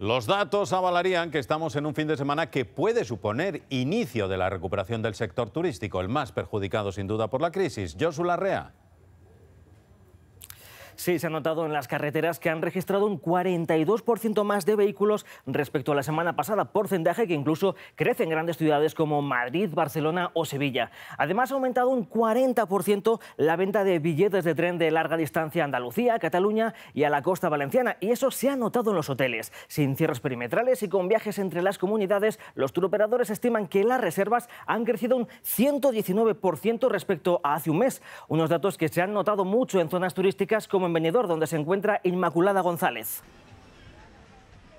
Los datos avalarían que estamos en un fin de semana que puede suponer inicio de la recuperación del sector turístico, el más perjudicado sin duda por la crisis. Josu Larrea. Sí, se ha notado en las carreteras que han registrado un 42% más de vehículos respecto a la semana pasada, porcentaje que incluso crece en grandes ciudades como Madrid, Barcelona o Sevilla. Además, ha aumentado un 40% la venta de billetes de tren de larga distancia a Andalucía, Cataluña y a la costa valenciana, y eso se ha notado en los hoteles. Sin cierres perimetrales y con viajes entre las comunidades, los turoperadores estiman que las reservas han crecido un 119% respecto a hace un mes, unos datos que se han notado mucho en zonas turísticas como Benidorm, donde se encuentra Inmaculada González.